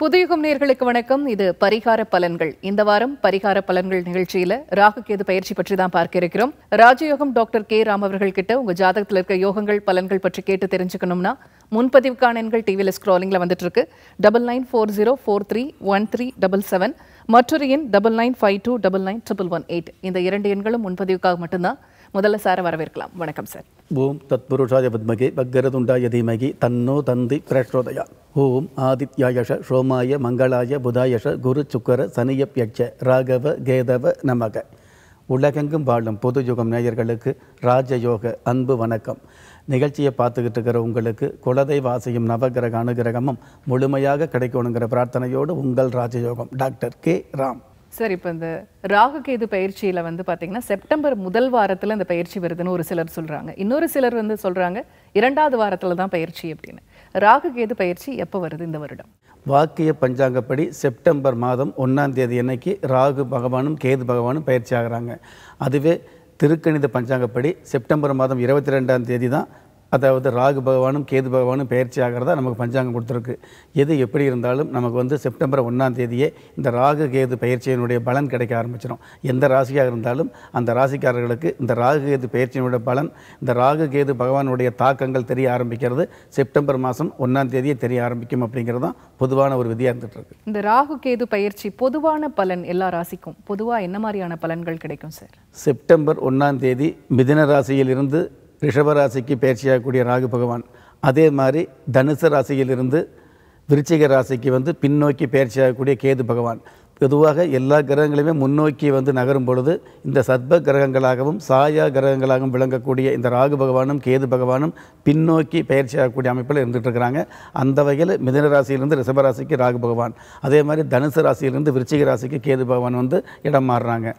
புதியுகம் நேர்களுக்கு வணக்கம் இது பரிகார பலன்கள் இந்த வாரம் பரிகார பலன்கள் நிகழ்ச்சியில ராகு கேது பயிற்சி பற்றி தான் பார்க்க இருக்கிறோம் ராஜயோகம் டாக்டர் கே ராம் அவர்கள் கிட்ட உங்க ஜாதகத்தில் இருக்க யோகங்கள் பலன்கள் பற்றி கேட்டு தெரிஞ்சுக்கணும்னா முன்பதிவுக்கான எண்கள் டிவியில் ஸ்க்ராலிங்கில் வந்துட்டு இருக்கு double nine four zero four three one three double seven மற்றொரு எண் double nine five two double nine triple one eight இந்த இரண்டு எண்களும் முன்பதிவுக்காக மட்டும்தான் முதல்ல சாரை வரவேற்கலாம் வணக்கம் சார் ஓம் புருஷாய பத்மகே பக்ரதுண்டாய தீமகி தன்னோ தந்தி பிரஷ்ரோதயா ஓம் ஆதித்யாயஷ ஷோமாய மங்களாய புதாயஷ குரு சுக்கர சனியப்யட்ச ராகவ கேதவ நமக உலகெங்கும் வாழும் பொது யுகம் நேயர்களுக்கு ராஜயோக அன்பு வணக்கம் நிகழ்ச்சியை பார்த்துக்கிட்டு இருக்கிற உங்களுக்கு குலதெய்வ ஆசையும் நவகிரக அனுகிரகமும் முழுமையாக கிடைக்கணுங்கிற பிரார்த்தனையோடு உங்கள் ராஜயோகம் டாக்டர் கே ராம் சார் இப்போ இந்த ராகுகேது பயிற்சியில் வந்து பார்த்தீங்கன்னா செப்டம்பர் முதல் வாரத்தில் இந்த பயிற்சி வருதுன்னு ஒரு சிலர் சொல்கிறாங்க இன்னொரு சிலர் வந்து சொல்கிறாங்க இரண்டாவது வாரத்தில் தான் பயிற்சி அப்படின்னு ராகுகேது பயிற்சி எப்போ வருது இந்த வருடம் வாக்கிய பஞ்சாங்கப்படி செப்டம்பர் மாதம் ஒன்றாம் தேதி அன்னைக்கு ராகு பகவானும் கேது பகவானும் பயிற்சி ஆகிறாங்க அதுவே திருக்கணித பஞ்சாங்கப்படி செப்டம்பர் மாதம் இருபத்தி ரெண்டாம் தேதி தான் அதாவது ராகு பகவானும் கேது பகவானும் பயிற்சி ஆகிறதா நமக்கு பஞ்சாங்கம் கொடுத்துருக்கு எது எப்படி இருந்தாலும் நமக்கு வந்து செப்டம்பர் ஒன்றாம் தேதியே இந்த ராகு கேது பயிற்சியினுடைய பலன் கிடைக்க ஆரம்பிச்சிடும் எந்த ராசியாக இருந்தாலும் அந்த ராசிக்காரர்களுக்கு இந்த ராகு கேது பயிற்சியினுடைய பலன் இந்த ராகு கேது பகவானுடைய தாக்கங்கள் தெரிய ஆரம்பிக்கிறது செப்டம்பர் மாதம் ஒன்றாம் தேதியே தெரிய ஆரம்பிக்கும் அப்படிங்கிறது தான் பொதுவான ஒரு விதியாக இருந்துகிட்ருக்கு இந்த ராகு கேது பயிற்சி பொதுவான பலன் எல்லா ராசிக்கும் பொதுவாக என்ன மாதிரியான பலன்கள் கிடைக்கும் சார் செப்டம்பர் ஒன்றாம் தேதி மிதன ராசியிலிருந்து ரிஷபராசிக்கு பயிற்சியாகக்கூடிய ராகு பகவான் அதே மாதிரி தனுசு ராசியிலிருந்து விருச்சிக ராசிக்கு வந்து பின்னோக்கி பயிற்சியாகக்கூடிய கேது பகவான் பொதுவாக எல்லா கிரகங்களையுமே முன்னோக்கி வந்து நகரும் பொழுது இந்த சத்ப கிரகங்களாகவும் சாயா கிரகங்களாகவும் விளங்கக்கூடிய இந்த ராகு பகவானும் கேது பகவானும் பின்னோக்கி பயிற்சியாகக்கூடிய அமைப்பில் இருந்துகிட்ருக்கிறாங்க அந்த வகையில் மிதன ராசியிலிருந்து ரிஷபராசிக்கு ராகு பகவான் அதே மாதிரி தனுசு ராசியிலிருந்து விருச்சிக ராசிக்கு கேது பகவான் வந்து இடம் மாறுறாங்க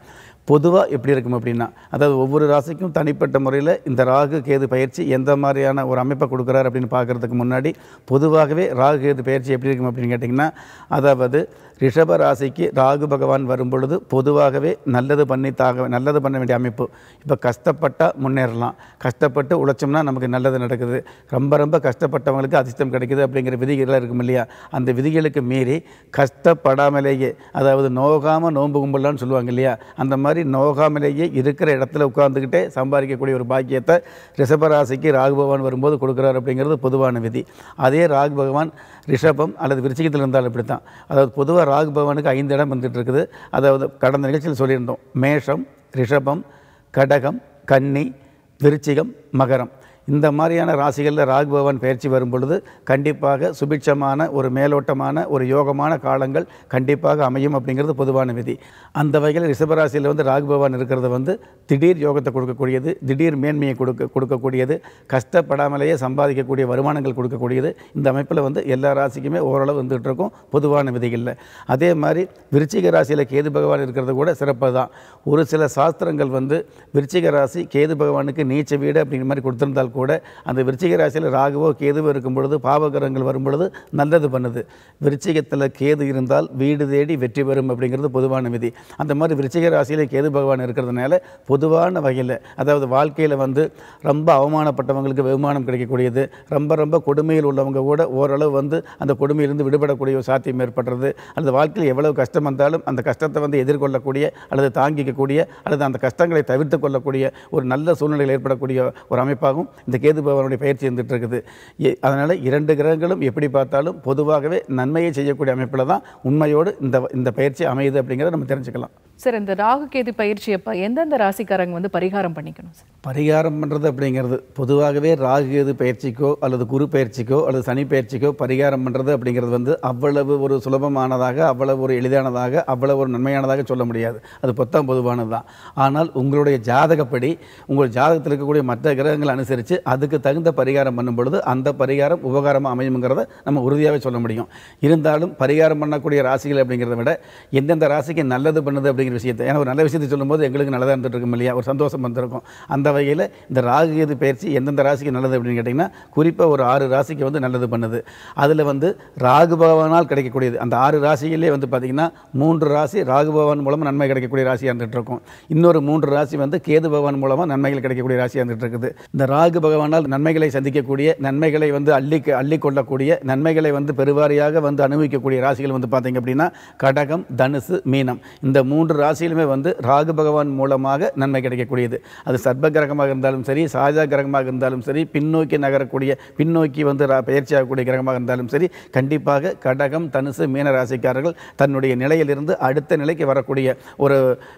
பொதுவாக எப்படி இருக்கும் அப்படின்னா அதாவது ஒவ்வொரு ராசிக்கும் தனிப்பட்ட முறையில் இந்த ராகு கேது பயிற்சி எந்த மாதிரியான ஒரு அமைப்பை கொடுக்குறாரு அப்படின்னு பார்க்குறதுக்கு முன்னாடி பொதுவாகவே ராகு கேது பயிற்சி எப்படி இருக்கும் அப்படின்னு கேட்டிங்கன்னா அதாவது ரிஷப ராசிக்கு ராகு பகவான் வரும் பொழுது பொதுவாகவே நல்லது பண்ணி தாக நல்லது பண்ண வேண்டிய அமைப்பு இப்போ கஷ்டப்பட்டால் முன்னேறலாம் கஷ்டப்பட்டு உழைச்சோம்னா நமக்கு நல்லது நடக்குது ரொம்ப ரொம்ப கஷ்டப்பட்டவங்களுக்கு அதிர்ஷ்டம் கிடைக்குது அப்படிங்கிற விதிகள்லாம் இருக்கும் இல்லையா அந்த விதிகளுக்கு மீறி கஷ்டப்படாமலேயே அதாவது நோகாமல் நோன்பு கும்பலான்னு சொல்லுவாங்க இல்லையா அந்த மாதிரி மாதிரி நோகாமலேயே இருக்கிற இடத்துல உட்காந்துக்கிட்டே சம்பாதிக்கக்கூடிய ஒரு பாக்கியத்தை ரிஷபராசிக்கு ராகு பகவான் வரும்போது கொடுக்குறார் அப்படிங்கிறது பொதுவான விதி அதே ராகு பகவான் ரிஷபம் அல்லது விருச்சிகத்தில் இருந்தால் இப்படி தான் அதாவது பொதுவாக ராகு பகவானுக்கு ஐந்து இடம் வந்துட்டு இருக்குது அதாவது கடந்த நிகழ்ச்சியில் சொல்லியிருந்தோம் மேஷம் ரிஷபம் கடகம் கன்னி விருச்சிகம் மகரம் இந்த மாதிரியான ராசிகளில் ராகுபவன் பயிற்சி வரும் பொழுது கண்டிப்பாக சுபிட்சமான ஒரு மேலோட்டமான ஒரு யோகமான காலங்கள் கண்டிப்பாக அமையும் அப்படிங்கிறது பொதுவான விதி அந்த வகையில் ரிஷபராசியில் வந்து ராகுபவன் இருக்கிறது வந்து திடீர் யோகத்தை கொடுக்கக்கூடியது திடீர் மேன்மையை கொடுக்க கொடுக்கக்கூடியது கஷ்டப்படாமலேயே சம்பாதிக்கக்கூடிய வருமானங்கள் கொடுக்கக்கூடியது இந்த அமைப்பில் வந்து எல்லா ராசிக்குமே ஓரளவு வந்துகிட்டு இருக்கும் பொதுவான விதிகளில் அதே மாதிரி விருச்சிக ராசியில் கேது பகவான் இருக்கிறது கூட சிறப்பு தான் ஒரு சில சாஸ்திரங்கள் வந்து விருச்சிக ராசி கேது பகவானுக்கு நீச்ச வீடு அப்படிங்கிற மாதிரி கொடுத்துருந்தால் கூட கூட அந்த விருச்சிக ராசியில் ராகுவோ கேதுவோ இருக்கும் பொழுது பாவகரங்கள் வரும் பொழுது நல்லது பண்ணுது விருச்சிகத்தில் கேது இருந்தால் வீடு தேடி வெற்றி பெறும் அப்படிங்கிறது பொதுவான விதி அந்த மாதிரி விருச்சிக ராசியில் கேது பகவான் இருக்கிறதுனால பொதுவான வகையில் அதாவது வாழ்க்கையில் வந்து ரொம்ப அவமானப்பட்டவங்களுக்கு வெகுமானம் கிடைக்கக்கூடியது ரொம்ப ரொம்ப கொடுமையில் உள்ளவங்க கூட ஓரளவு வந்து அந்த கொடுமையிலிருந்து விடுபடக்கூடிய ஒரு சாத்தியம் ஏற்படுறது அல்லது வாழ்க்கையில் எவ்வளவு கஷ்டம் வந்தாலும் அந்த கஷ்டத்தை வந்து எதிர்கொள்ளக்கூடிய அல்லது தாங்கிக்கக்கூடிய அல்லது அந்த கஷ்டங்களை தவிர்த்து கொள்ளக்கூடிய ஒரு நல்ல சூழ்நிலைகள் ஏற்படக்கூடிய ஒரு அமைப்பாகவும் இந்த கேது பகவானுடைய பயிற்சி இருந்துகிட்டு இருக்குது அதனால் இரண்டு கிரகங்களும் எப்படி பார்த்தாலும் பொதுவாகவே நன்மையை செய்யக்கூடிய அமைப்பில் தான் உண்மையோடு இந்த இந்த பயிற்சி அமையுது அப்படிங்கிறத நம்ம தெரிஞ்சுக்கலாம் சார் இந்த ராகு கேது பயிற்சி எப்போ எந்தெந்த ராசிக்காரங்க வந்து பரிகாரம் பண்ணிக்கணும் சார் பரிகாரம் பண்ணுறது அப்படிங்கிறது பொதுவாகவே ராகு கேது பயிற்சிக்கோ அல்லது குரு பயிற்சிக்கோ அல்லது சனி பயிற்சிக்கோ பரிகாரம் பண்ணுறது அப்படிங்கிறது வந்து அவ்வளவு ஒரு சுலபமானதாக அவ்வளவு ஒரு எளிதானதாக அவ்வளவு ஒரு நன்மையானதாக சொல்ல முடியாது அது பொத்தம் பொதுவானது தான் ஆனால் உங்களுடைய ஜாதகப்படி உங்கள் ஜாதகத்தில் இருக்கக்கூடிய மற்ற கிரகங்கள் அனுசரித்து வச்சு அதுக்கு தகுந்த பரிகாரம் பண்ணும் பொழுது அந்த பரிகாரம் உபகாரமாக அமையுங்கிறத நம்ம உறுதியாகவே சொல்ல முடியும் இருந்தாலும் பரிகாரம் பண்ணக்கூடிய ராசிகள் அப்படிங்கிறத விட எந்தெந்த ராசிக்கு நல்லது பண்ணுது அப்படிங்கிற விஷயத்தை ஏன்னா ஒரு நல்ல விஷயத்தை சொல்லும்போது எங்களுக்கு நல்லதாக இருந்துட்டு இல்லையா ஒரு சந்தோஷம் வந்திருக்கும் அந்த வகையில் இந்த ராகு எது பயிற்சி எந்தெந்த ராசிக்கு நல்லது அப்படின்னு கேட்டிங்கன்னா குறிப்பாக ஒரு ஆறு ராசிக்கு வந்து நல்லது பண்ணுது அதில் வந்து ராகு பகவானால் கிடைக்கக்கூடியது அந்த ஆறு ராசிகளே வந்து பார்த்திங்கன்னா மூன்று ராசி ராகு பகவான் மூலமாக நன்மை கிடைக்கக்கூடிய ராசியாக இருந்துகிட்ருக்கும் இன்னொரு மூன்று ராசி வந்து கேது பகவான் மூலமாக நன்மைகள் கிடைக்கக்கூடிய ராசியாக இருந்துகிட்டு இருக்குது இந்த ராகு பகவானால் நன்மைகளை சந்திக்கக்கூடிய நன்மைகளை வந்து அள்ளி அள்ளிக்கொள்ளக்கூடிய நன்மைகளை வந்து பெருவாரியாக வந்து அனுபவிக்கக்கூடிய ராசிகள் வந்து பார்த்தீங்க அப்படின்னா கடகம் தனுசு மீனம் இந்த மூன்று ராசியிலுமே வந்து ராகு பகவான் மூலமாக நன்மை கிடைக்கக்கூடியது அது சர்ப கிரகமாக இருந்தாலும் சரி சாஜா கிரகமாக இருந்தாலும் சரி பின்னோக்கி நகரக்கூடிய பின்னோக்கி வந்து பயிற்சியாகக்கூடிய கிரகமாக இருந்தாலும் சரி கண்டிப்பாக கடகம் தனுசு மீன ராசிக்காரர்கள் தன்னுடைய நிலையிலிருந்து அடுத்த நிலைக்கு வரக்கூடிய ஒரு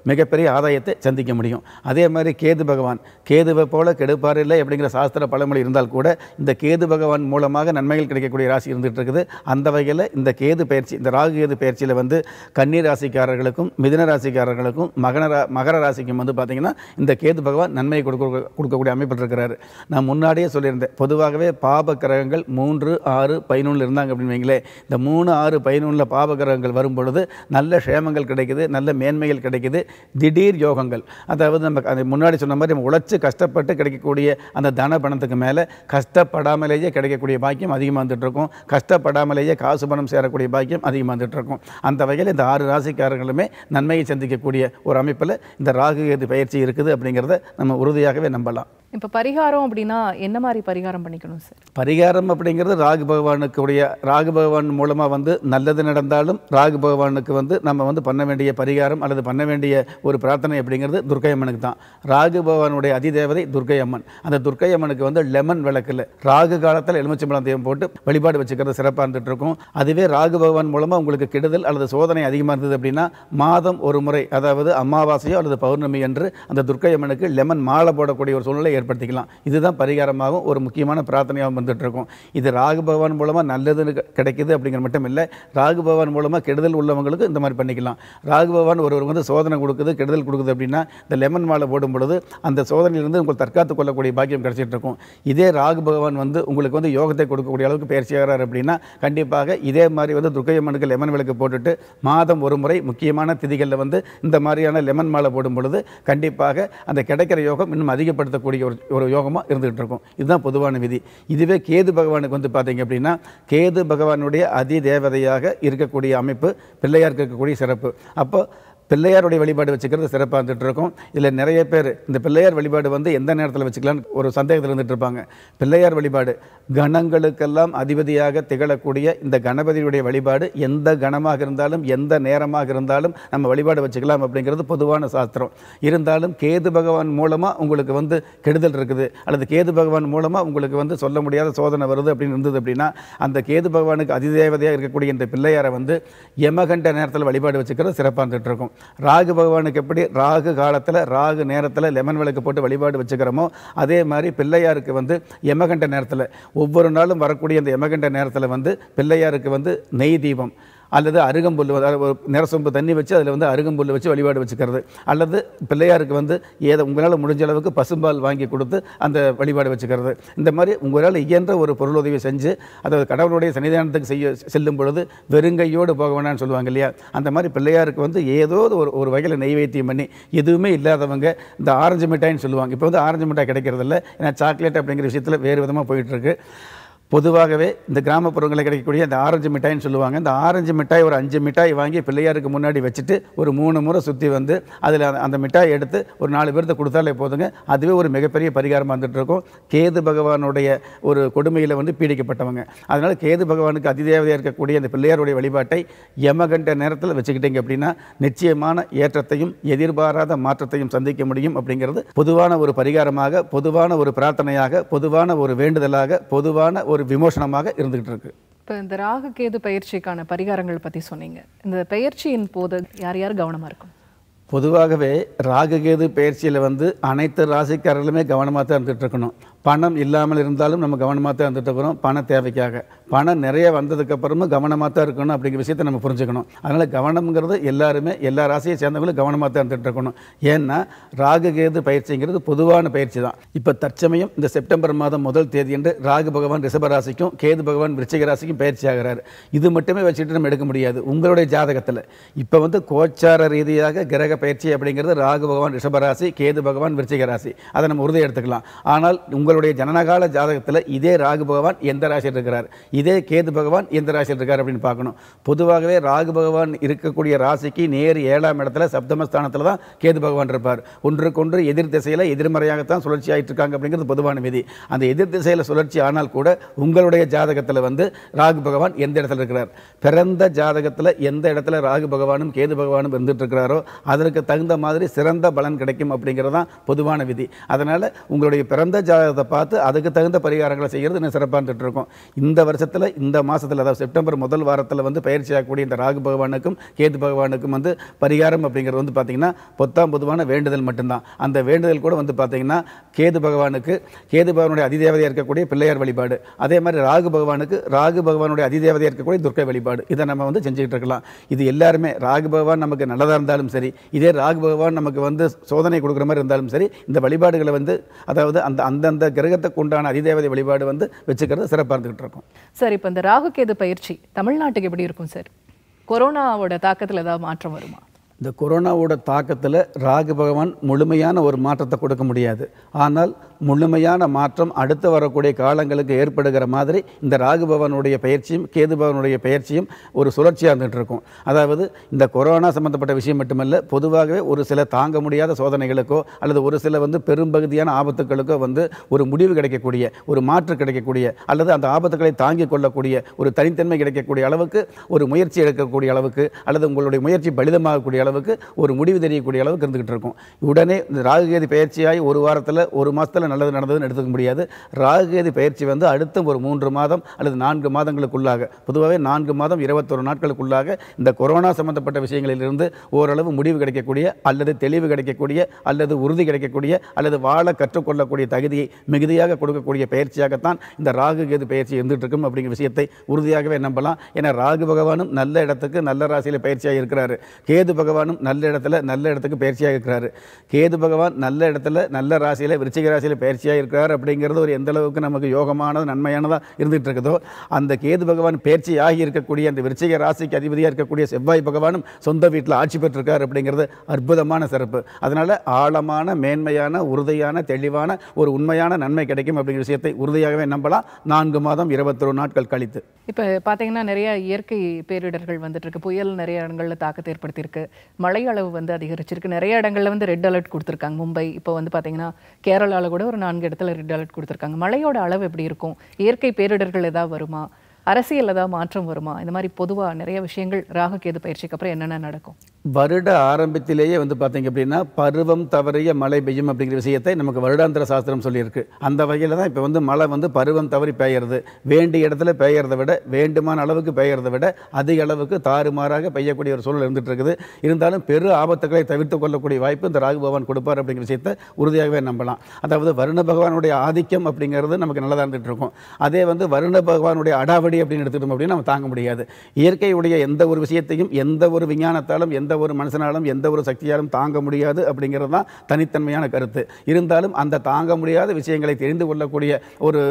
மிகப்பெரிய ஆதாயத்தை சந்திக்க முடியும் அதே மாதிரி கேது பகவான் கேதுவை போல கெடுப்பார் இல்லை அப்படிங்கிற சாஸ்திர பழமொழி இருந்தால் கூட இந்த கேது பகவான் மூலமாக நன்மைகள் கிடைக்கக்கூடிய ராசி இருந்துகிட்டு இருக்குது அந்த வகையில் இந்த கேது பயிற்சி இந்த ராகு கேது பயிற்சியில் வந்து கன்னி ராசிக்காரர்களுக்கும் மிதன ராசிக்காரர்களுக்கும் மகன ரா மகர ராசிக்கும் வந்து பார்த்திங்கன்னா இந்த கேது பகவான் நன்மை கொடுக்க கொடுக்கக்கூடிய அமைப்பில் இருக்கிறாரு நான் முன்னாடியே சொல்லியிருந்தேன் பொதுவாகவே பாப கிரகங்கள் மூன்று ஆறு பதினொன்று இருந்தாங்க அப்படின்னு இந்த மூணு ஆறு பதினொன்றில் பாப கிரகங்கள் வரும் பொழுது நல்ல க்ஷேமங்கள் கிடைக்குது நல்ல மேன்மைகள் கிடைக்குது திடீர் யோகங்கள் அதாவது நம்ம முன்னாடி சொன்ன மாதிரி நம்ம உழைச்சி கஷ்டப்பட்டு கிடைக்கக்கூடிய அந்த தன பணத்துக்கு மேலே கஷ்டப்படாமலேயே கிடைக்கக்கூடிய பாக்கியம் அதிகமாக வந்துட்டுருக்கும் கஷ்டப்படாமலேயே காசு பணம் சேரக்கூடிய பாக்கியம் அதிகமாக வந்துட்டுருக்கும் அந்த வகையில் இந்த ஆறு ராசிக்காரர்களுமே நன்மையை சந்திக்கக்கூடிய ஒரு அமைப்பில் இந்த ராகு எது பயிற்சி இருக்குது அப்படிங்கிறத நம்ம உறுதியாகவே நம்பலாம் இப்போ பரிகாரம் அப்படின்னா என்ன மாதிரி பரிகாரம் பண்ணிக்கணும் சார் பரிகாரம் அப்படிங்கிறது ராகு பகவானுக்குடைய ராகு பகவான் மூலமாக வந்து நல்லது நடந்தாலும் ராகு பகவானுக்கு வந்து நம்ம வந்து பண்ண வேண்டிய பரிகாரம் அல்லது பண்ண வேண்டிய ஒரு பிரார்த்தனை அப்படிங்கிறது துர்க்கை அம்மனுக்கு தான் ராகு பகவானுடைய அதிதேவதை துர்க்கை அம்மன் அந்த துர்க்கை மாரியம்மனுக்கு வந்து லெமன் விளக்கில் ராகு காலத்தில் பழம் தெய்வம் போட்டு வழிபாடு வச்சுக்கிறது சிறப்பாக இருந்துட்டு இருக்கும் அதுவே ராகு பகவான் மூலமாக உங்களுக்கு கெடுதல் அல்லது சோதனை அதிகமாக இருந்தது அப்படின்னா மாதம் ஒரு முறை அதாவது அமாவாசையோ அல்லது பௌர்ணமி என்று அந்த துர்க்கையம்மனுக்கு லெமன் மாலை போடக்கூடிய ஒரு சூழ்நிலை ஏற்படுத்திக்கலாம் இதுதான் பரிகாரமாகவும் ஒரு முக்கியமான பிரார்த்தனையாகவும் வந்துட்டு இருக்கும் இது ராகு பகவான் மூலமாக நல்லதுன்னு கிடைக்கிது அப்படிங்கிற மட்டும் இல்லை ராகு பகவான் மூலமாக கெடுதல் உள்ளவங்களுக்கு இந்த மாதிரி பண்ணிக்கலாம் ராகு பகவான் ஒருவர் வந்து சோதனை கொடுக்குது கெடுதல் கொடுக்குது அப்படின்னா இந்த லெமன் மாலை போடும் பொழுது அந்த சோதனையிலிருந்து உங்கள் தற்காத்து கொள்ளக்கூடிய பாக்கியம் கிடைச்சி கிடைச்சிட்டு இருக்கும் இதே ராகு பகவான் வந்து உங்களுக்கு வந்து யோகத்தை கொடுக்கக்கூடிய அளவுக்கு பயிற்சியாகிறார் அப்படின்னா கண்டிப்பாக இதே மாதிரி வந்து துர்க்கையம்மனுக்கு லெமன் விளக்கு போட்டுட்டு மாதம் ஒரு முறை முக்கியமான திதிகளில் வந்து இந்த மாதிரியான லெமன் மாலை போடும் பொழுது கண்டிப்பாக அந்த கிடைக்கிற யோகம் இன்னும் அதிகப்படுத்தக்கூடிய ஒரு ஒரு யோகமாக இருந்துகிட்டு இருக்கும் இதுதான் பொதுவான விதி இதுவே கேது பகவானுக்கு வந்து பார்த்தீங்க அப்படின்னா கேது பகவானுடைய அதி தேவதையாக இருக்கக்கூடிய அமைப்பு பிள்ளையாருக்கு இருக்கக்கூடிய சிறப்பு அப்போ பிள்ளையாருடைய வழிபாடு வச்சுக்கிறது சிறப்பாக இருந்துகிட்டு இருக்கும் இதில் நிறைய பேர் இந்த பிள்ளையார் வழிபாடு வந்து எந்த நேரத்தில் வச்சுக்கலான்னு ஒரு சந்தேகத்தில் இருந்துகிட்டு இருப்பாங்க பிள்ளையார் வழிபாடு கணங்களுக்கெல்லாம் அதிபதியாக திகழக்கூடிய இந்த கணபதியுடைய வழிபாடு எந்த கணமாக இருந்தாலும் எந்த நேரமாக இருந்தாலும் நம்ம வழிபாடு வச்சுக்கலாம் அப்படிங்கிறது பொதுவான சாஸ்திரம் இருந்தாலும் கேது பகவான் மூலமாக உங்களுக்கு வந்து கெடுதல் இருக்குது அல்லது கேது பகவான் மூலமாக உங்களுக்கு வந்து சொல்ல முடியாத சோதனை வருது அப்படின்னு இருந்தது அப்படின்னா அந்த கேது பகவானுக்கு அதிதேவதையாக இருக்கக்கூடிய இந்த பிள்ளையாரை வந்து யமகண்ட நேரத்தில் வழிபாடு வச்சுக்கிறது சிறப்பாக இருந்துகிட்டு இருக்கும் ராகு பகவானுக்கு எப்படி ராகு காலத்தில் ராகு நேரத்தில் லெமன் விளக்கு போட்டு வழிபாடு வச்சுக்கிறோமோ அதே மாதிரி பிள்ளையாருக்கு வந்து எமகண்ட நேரத்தில் ஒவ்வொரு நாளும் வரக்கூடிய அந்த எமகண்ட நேரத்தில் வந்து பிள்ளையாருக்கு வந்து நெய் தீபம் அல்லது அருகம்புல் ஒரு நிறசொம்பு தண்ணி வச்சு அதில் வந்து அருகம்புல் வச்சு வழிபாடு வச்சுக்கிறது அல்லது பிள்ளையாருக்கு வந்து ஏதோ உங்களால் முடிஞ்ச அளவுக்கு பசும்பால் வாங்கி கொடுத்து அந்த வழிபாடு வச்சுக்கிறது இந்த மாதிரி உங்களால் இயன்ற ஒரு பொருளுதவி செஞ்சு அதாவது கடவுளுடைய சன்னிதானத்துக்கு செய்ய செல்லும் பொழுது வெறுங்கையோடு போக வேணாம்னு சொல்லுவாங்க இல்லையா அந்த மாதிரி பிள்ளையாருக்கு வந்து ஏதோ ஒரு ஒரு வகையில் நெய்வேத்தியம் பண்ணி எதுவுமே இல்லாதவங்க இந்த ஆரஞ்சு மிட்டாய்னு சொல்லுவாங்க இப்போ வந்து ஆரஞ்சு மிட்டாய் கிடைக்கிறதில்ல ஏன்னா சாக்லேட் அப்படிங்கிற விஷயத்தில் வேறு விதமாக போயிட்டுருக்கு பொதுவாகவே இந்த கிராமப்புறங்களில் கிடைக்கக்கூடிய அந்த ஆரஞ்சு மிட்டாய்னு சொல்லுவாங்க இந்த ஆரஞ்சு மிட்டாய் ஒரு அஞ்சு மிட்டாய் வாங்கி பிள்ளையாருக்கு முன்னாடி வச்சுட்டு ஒரு மூணு முறை சுற்றி வந்து அதில் அந்த மிட்டாய் எடுத்து ஒரு நாலு பேர்த்து கொடுத்தாலே போதுங்க அதுவே ஒரு மிகப்பெரிய பரிகாரம் இருந்துகிட்ருக்கும் கேது பகவானுடைய ஒரு கொடுமையில் வந்து பீடிக்கப்பட்டவங்க அதனால் கேது பகவானுக்கு அதிதேவதையாக இருக்கக்கூடிய அந்த பிள்ளையாருடைய வழிபாட்டை யமகண்ட நேரத்தில் வச்சுக்கிட்டீங்க அப்படின்னா நிச்சயமான ஏற்றத்தையும் எதிர்பாராத மாற்றத்தையும் சந்திக்க முடியும் அப்படிங்கிறது பொதுவான ஒரு பரிகாரமாக பொதுவான ஒரு பிரார்த்தனையாக பொதுவான ஒரு வேண்டுதலாக பொதுவான ஒரு ஒரு விமோசனமாக இருந்துகிட்டு இருக்கு இப்போ இந்த ராகு கேது பயிற்சிக்கான பரிகாரங்கள் பற்றி சொன்னீங்க இந்த பயிற்சியின் போது யார் யார் கவனமாக இருக்கும் பொதுவாகவே கேது பயிற்சியில் வந்து அனைத்து ராசிக்காரர்களுமே கவனமாக தான் இருந்துகிட்டு இருக்கணும் பணம் இல்லாமல் இருந்தாலும் நம்ம கவனமாக தான் வந்துட்டு இருக்கிறோம் பண தேவைக்காக பணம் நிறைய வந்ததுக்கப்புறமும் கவனமாக தான் இருக்கணும் அப்படிங்கிற விஷயத்தை நம்ம புரிஞ்சுக்கணும் அதனால் கவனம்ங்கிறது எல்லாருமே எல்லா ராசியை சேர்ந்தவங்களும் கவனமாக தான் இருந்துகிட்டு இருக்கணும் ஏன்னா ராகு கேது பயிற்சிங்கிறது பொதுவான பயிற்சி தான் இப்போ தற்சமயம் இந்த செப்டம்பர் மாதம் முதல் தேதி என்று ராகு பகவான் ரிஷப ராசிக்கும் கேது பகவான் விருச்சிக ராசிக்கும் பயிற்சி ஆகிறார் இது மட்டுமே வச்சுட்டு நம்ம எடுக்க முடியாது உங்களுடைய ஜாதகத்தில் இப்போ வந்து கோச்சார ரீதியாக கிரக பயிற்சி அப்படிங்கிறது ராகு பகவான் ரிஷப ராசி கேது பகவான் விருச்சிக ராசி அதை நம்ம உறுதியை எடுத்துக்கலாம் ஆனால் உங்கள் உங்களுடைய ஜனனகால ஜாதகத்தில் இதே ராகு பகவான் எந்த ராசியில் இருக்கிறார் இதே கேது பகவான் எந்த ராசியில் இருக்கார் அப்படின்னு பார்க்கணும் பொதுவாகவே ராகு பகவான் இருக்கக்கூடிய ராசிக்கு நேர் ஏழாம் இடத்துல சப்தமஸ்தானத்தில் தான் கேது பகவான் இருப்பார் ஒன்றுக்கொன்று எதிர் திசையில் எதிர்மறையாகத்தான் சுழற்சி ஆகிட்டு இருக்காங்க அப்படிங்கிறது பொதுவான விதி அந்த எதிர் திசையில் சுழற்சி ஆனால் கூட உங்களுடைய ஜாதகத்தில் வந்து ராகு பகவான் எந்த இடத்துல இருக்கிறார் பிறந்த ஜாதகத்தில் எந்த இடத்துல ராகு பகவானும் கேது பகவானும் இருந்துட்டு இருக்கிறாரோ அதற்கு தகுந்த மாதிரி சிறந்த பலன் கிடைக்கும் அப்படிங்கிறது தான் பொதுவான விதி அதனால் உங்களுடைய பிறந்த ஜாதகத்தை அதை பார்த்து அதுக்கு தகுந்த பரிகாரங்களை செய்கிறது இன்னும் சிறப்பான்ட்டு இருக்கும் இந்த வருஷத்தில் இந்த மாதத்தில் அதாவது செப்டம்பர் முதல் வாரத்தில் வந்து பயிற்சியாகக்கூடிய இந்த ராகு பகவானுக்கும் கேது பகவானுக்கும் வந்து பரிகாரம் அப்படிங்கிறது வந்து பார்த்திங்கன்னா பொத்தாம் பொதுவான வேண்டுதல் மட்டும்தான் அந்த வேண்டுதல் கூட வந்து பார்த்திங்கன்னா கேது பகவானுக்கு கேது பகவானுடைய அதிதேவதையாக இருக்கக்கூடிய பிள்ளையார் வழிபாடு அதே மாதிரி ராகு பகவானுக்கு ராகு பகவானுடைய அதிதேவதையாக இருக்கக்கூடிய துர்க்கை வழிபாடு இதை நம்ம வந்து செஞ்சுக்கிட்டு இருக்கலாம் இது எல்லாருமே ராகு பகவான் நமக்கு நல்லதாக இருந்தாலும் சரி இதே ராகு பகவான் நமக்கு வந்து சோதனை கொடுக்குற மாதிரி இருந்தாலும் சரி இந்த வழிபாடுகளை வந்து அதாவது அந்த அந்தந்த கிரகத்துக்கு உண்டான அதிதேவதை வழிபாடு வந்து வச்சுக்கிறது சிறப்பாக இருந்துகிட்டு இருக்கும் சார் இப்போ இந்த ராகு கேது பயிற்சி தமிழ்நாட்டுக்கு எப்படி இருக்கும் சார் கொரோனாவோட தாக்கத்தில் ஏதாவது மாற்றம் வருமா இந்த கொரோனாவோட தாக்கத்தில் ராகு பகவான் முழுமையான ஒரு மாற்றத்தை கொடுக்க முடியாது ஆனால் முழுமையான மாற்றம் அடுத்து வரக்கூடிய காலங்களுக்கு ஏற்படுகிற மாதிரி இந்த ராகுபவனுடைய பயிற்சியும் கேதுபவனுடைய பயிற்சியும் ஒரு சுழற்சியாக இருந்துகிட்டு இருக்கும் அதாவது இந்த கொரோனா சம்மந்தப்பட்ட விஷயம் மட்டுமல்ல பொதுவாகவே ஒரு சில தாங்க முடியாத சோதனைகளுக்கோ அல்லது ஒரு சில வந்து பெரும்பகுதியான ஆபத்துகளுக்கோ வந்து ஒரு முடிவு கிடைக்கக்கூடிய ஒரு மாற்று கிடைக்கக்கூடிய அல்லது அந்த ஆபத்துக்களை தாங்கிக் கொள்ளக்கூடிய ஒரு தனித்தன்மை கிடைக்கக்கூடிய அளவுக்கு ஒரு முயற்சி எடுக்கக்கூடிய அளவுக்கு அல்லது உங்களுடைய முயற்சி பலிதமாகக்கூடிய அளவுக்கு ஒரு முடிவு தெரியக்கூடிய அளவுக்கு இருந்துகிட்டு இருக்கும் உடனே இந்த ராகுகேது பயிற்சியாகி ஒரு வாரத்தில் ஒரு மாதத்தில் நல்லது நடந்ததுன்னு எடுத்துக்க முடியாது ராகுகேது பயிற்சி வந்து அடுத்த ஒரு மூன்று மாதம் அல்லது நான்கு மாதங்களுக்குள்ளாக பொதுவாகவே நான்கு மாதம் இருபத்தொரு நாட்களுக்குள்ளாக இந்த கொரோனா சம்பந்தப்பட்ட விஷயங்களிலிருந்து ஓரளவு முடிவு கிடைக்கக்கூடிய அல்லது தெளிவு கிடைக்கக்கூடிய அல்லது உறுதி கிடைக்கக்கூடிய அல்லது வாழ கற்றுக்கொள்ளக்கூடிய தகுதியை மிகுதியாக கொடுக்கக்கூடிய பயிற்சியாகத்தான் இந்த ராகு கேது பயிற்சி இருந்துட்டு இருக்கும் அப்படிங்கிற விஷயத்தை உறுதியாகவே நம்பலாம் ஏன்னா ராகு பகவானும் நல்ல இடத்துக்கு நல்ல ராசியில் பயிற்சியாக இருக்கிறாரு கேது பகவானும் நல்ல இடத்துல நல்ல இடத்துக்கு பயிற்சியாக இருக்கிறாரு கேது பகவான் நல்ல இடத்துல நல்ல ராசியில் விருச்சிக ராசியில் பயிற்சியாக இருக்கிறார் அப்படிங்கிறது ஒரு எந்த அளவுக்கு நமக்கு யோகமானது நன்மையானதாக இருந்துகிட்டு இருக்குதோ அந்த கேது பகவான் பயிற்சியாகி இருக்கக்கூடிய அந்த விருச்சிக ராசிக்கு அதிபதியாக இருக்கக்கூடிய செவ்வாய் பகவானும் சொந்த வீட்டில் ஆட்சி பெற்றிருக்கார் அப்படிங்கிறது அற்புதமான சிறப்பு அதனால் ஆழமான மேன்மையான உறுதியான தெளிவான ஒரு உண்மையான நன்மை கிடைக்கும் அப்படிங்கிற விஷயத்தை உறுதியாகவே நம்பலாம் நான்கு மாதம் இருபத்தொரு நாட்கள் கழித்து இப்போ பார்த்தீங்கன்னா நிறைய இயற்கை பேரிடர்கள் வந்துட்டு இருக்கு புயல் நிறைய இடங்களில் தாக்கத்தை ஏற்படுத்தியிருக்கு மழை அளவு வந்து அதிகரிச்சிருக்கு நிறைய இடங்களில் வந்து ரெட் அலர்ட் கொடுத்துருக்காங்க மும்பை இப்போ வந்து பார்த்தீங்கன்னா கேரளாவில் கூட கூட ஒரு நான்கு இடத்துல ரெட் அலர்ட் கொடுத்துருக்காங்க மழையோட அளவு எப்படி இருக்கும் இயற்கை பேரிடர்கள் ஏதாவது வருமா அரசியல் ஏதாவது மாற்றம் வருமா இந்த மாதிரி பொதுவாக நிறைய விஷயங்கள் ராகு கேது பயிற்சிக்கு அப்புறம் என்னென்ன நடக்கும் வருட ஆரம்பத்திலேயே வந்து பார்த்தீங்க அப்படின்னா பருவம் தவறிய மழை பெய்யும் அப்படிங்கிற விஷயத்தை நமக்கு வருடாந்திர சாஸ்திரம் சொல்லியிருக்கு அந்த வகையில் தான் இப்போ வந்து மழை வந்து பருவம் தவறி பெய்யறது வேண்டிய இடத்துல பெய்யறதை விட வேண்டுமான அளவுக்கு பெய்யறதை விட அதிக அளவுக்கு தாறுமாறாக பெய்யக்கூடிய ஒரு சூழல் இருந்துகிட்டு இருக்குது இருந்தாலும் பெரு ஆபத்துக்களை தவிர்த்து கொள்ளக்கூடிய வாய்ப்பு இந்த ராகு பகவான் கொடுப்பார் அப்படிங்கிற விஷயத்தை உறுதியாகவே நம்பலாம் அதாவது வருண பகவானுடைய ஆதிக்கம் அப்படிங்கிறது நமக்கு நல்லதாக இருந்துகிட்டு இருக்கும் அதே வந்து வருண பகவானுடைய அடாவடி அப்படின்னு எடுத்துக்கிட்டோம் அப்படின்னு நம்ம தாங்க முடியாது இயற்கையுடைய எந்த ஒரு விஷயத்தையும் எந்த ஒரு விஞ்ஞானத்தாலும் எந்த ஒரு மனுஷனாலும் எந்த ஒரு சக்தியாலும் தாங்க முடியாது அப்படிங்கிறது தான் தனித்தன்மையான கருத்து இருந்தாலும் அந்த தாங்க முடியாத விஷயங்களை தெரிந்து கொள்ளக்கூடிய ஒரு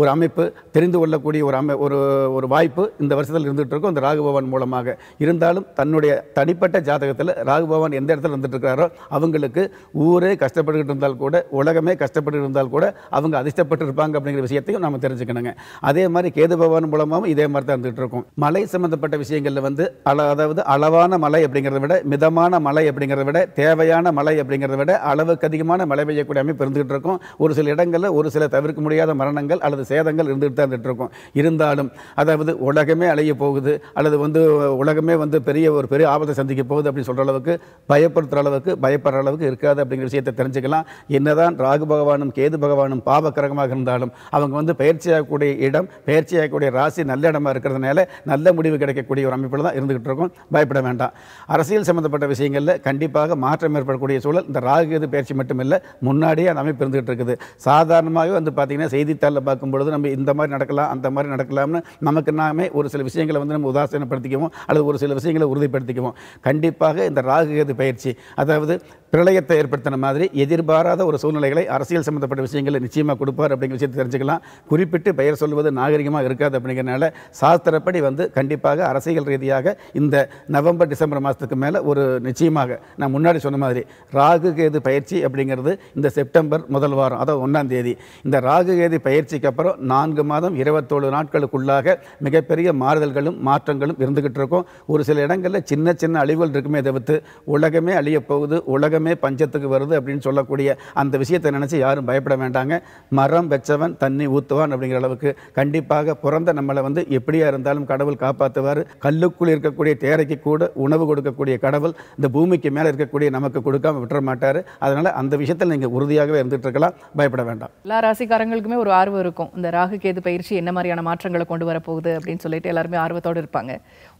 ஒரு அமைப்பு தெரிந்து கொள்ளக்கூடிய ஒரு அமை ஒரு ஒரு வாய்ப்பு இந்த வருஷத்தில் இருந்துகிட்டு இருக்கும் இந்த ராகுபவன் மூலமாக இருந்தாலும் தன்னுடைய தனிப்பட்ட ஜாதகத்தில் ராகுபவன் எந்த இடத்துல இருந்துட்டுருக்காரோ இருக்கிறாரோ அவங்களுக்கு ஊரே கஷ்டப்பட்டுக்கிட்டு இருந்தால் கூட உலகமே கஷ்டப்பட்டு இருந்தால் கூட அவங்க அதிர்ஷ்டப்பட்டு இருப்பாங்க அப்படிங்கிற விஷயத்தையும் நம்ம தெரிஞ்சுக்கணுங்க அதே மாதிரி கேது பவன் மூலமாகவும் இதே மாதிரி தான் இருந்துகிட்டு இருக்கும் மலை சம்மந்தப்பட்ட விஷயங்களில் வந்து அள அதாவது அளவான மலை அப்படிங்கிறத விட மிதமான மழை அப்படிங்கிறத விட தேவையான மழை அப்படிங்கிறத விட அளவுக்கு அதிகமான மழை பெய்யக்கூடிய அமைப்பு இருந்துகிட்டு இருக்கும் ஒரு சில இடங்களில் ஒரு சில தவிர்க்க முடியாத மரணங்கள் அல்லது சேதங்கள் இருந்துகிட்டு தான் இருக்கும் இருந்தாலும் அதாவது உலகமே அழைய போகுது அல்லது வந்து உலகமே வந்து பெரிய ஒரு பெரிய ஆபத்தை சந்திக்க போகுது அப்படின்னு சொல்கிற அளவுக்கு பயப்படுத்துகிற அளவுக்கு பயப்படுற அளவுக்கு இருக்காது அப்படிங்கிற விஷயத்தை தெரிஞ்சுக்கலாம் என்னதான் ராகு பகவானும் கேது பகவானும் பாவக்கிரகமாக இருந்தாலும் அவங்க வந்து பயிற்சியாகக்கூடிய இடம் பயிற்சியாகக்கூடிய ராசி நல்ல இடமா இருக்கிறதுனால நல்ல முடிவு கிடைக்கக்கூடிய ஒரு அமைப்பில் தான் இருந்துகிட்டு இருக்கும் பயப்பட வேண்டாம் அரசியல் அரசியல் சம்பந்தப்பட்ட விஷயங்களில் கண்டிப்பாக மாற்றம் ஏற்படக்கூடிய சூழல் இந்த ராகுகேது பயிற்சி மட்டுமில்லை முன்னாடியே அந்த அமைப்பு இருந்துகிட்டு இருக்குது சாதாரணமாகவே வந்து பார்த்திங்கன்னா செய்தித்தாளில் பார்க்கும்பொழுது நம்ம இந்த மாதிரி நடக்கலாம் அந்த மாதிரி நடக்கலாம்னு நமக்கு நாமே ஒரு சில விஷயங்களை வந்து நம்ம உதாசீனப்படுத்திக்குவோம் அல்லது ஒரு சில விஷயங்களை உறுதிப்படுத்திக்குவோம் கண்டிப்பாக இந்த ராகுகேது பயிற்சி அதாவது பிரளயத்தை ஏற்படுத்தின மாதிரி எதிர்பாராத ஒரு சூழ்நிலைகளை அரசியல் சம்மந்தப்பட்ட விஷயங்களை நிச்சயமாக கொடுப்பார் அப்படிங்கிற விஷயத்தை தெரிஞ்சுக்கலாம் குறிப்பிட்டு பெயர் சொல்வது நாகரிகமாக இருக்காது அப்படிங்கிறனால சாஸ்திரப்படி வந்து கண்டிப்பாக அரசியல் ரீதியாக இந்த நவம்பர் டிசம்பர் மாதத்துக்கு மேலே ஒரு நிச்சயமாக நான் முன்னாடி சொன்ன மாதிரி ராகு கேது பயிற்சி அப்படிங்கிறது இந்த செப்டம்பர் முதல் வாரம் அதாவது ஒன்றாம் தேதி இந்த ராகு கேது பயிற்சிக்கு அப்புறம் நான்கு மாதம் இருபத்தோழு நாட்களுக்குள்ளாக மிகப்பெரிய மாறுதல்களும் மாற்றங்களும் இருந்துகிட்டு இருக்கும் ஒரு சில இடங்களில் சின்ன சின்ன அழிவுகள் இருக்குமே தவிர்த்து உலகமே அழியப் போகுது உலகம் பஞ்சமே பஞ்சத்துக்கு வருது அப்படின்னு சொல்லக்கூடிய அந்த விஷயத்தை நினச்சி யாரும் பயப்பட வேண்டாங்க மரம் வச்சவன் தண்ணி ஊற்றுவான் அப்படிங்கிற அளவுக்கு கண்டிப்பாக பிறந்த நம்மளை வந்து எப்படியா இருந்தாலும் கடவுள் காப்பாற்றுவார் கல்லுக்குள் இருக்கக்கூடிய தேரைக்கு கூட உணவு கொடுக்கக்கூடிய கடவுள் இந்த பூமிக்கு மேலே இருக்கக்கூடிய நமக்கு கொடுக்காம விட்டுற மாட்டார் அதனால் அந்த விஷயத்தில் நீங்கள் உறுதியாகவே இருந்துட்டு இருக்கலாம் பயப்பட வேண்டாம் எல்லா ராசிக்காரங்களுக்குமே ஒரு ஆர்வம் இருக்கும் இந்த ராகு கேது பயிற்சி என்ன மாதிரியான மாற்றங்களை கொண்டு வரப்போகுது அப்படின்னு சொல்லிட்டு எல்லாருமே ஆர்வத்தோடு இருப்பாங்க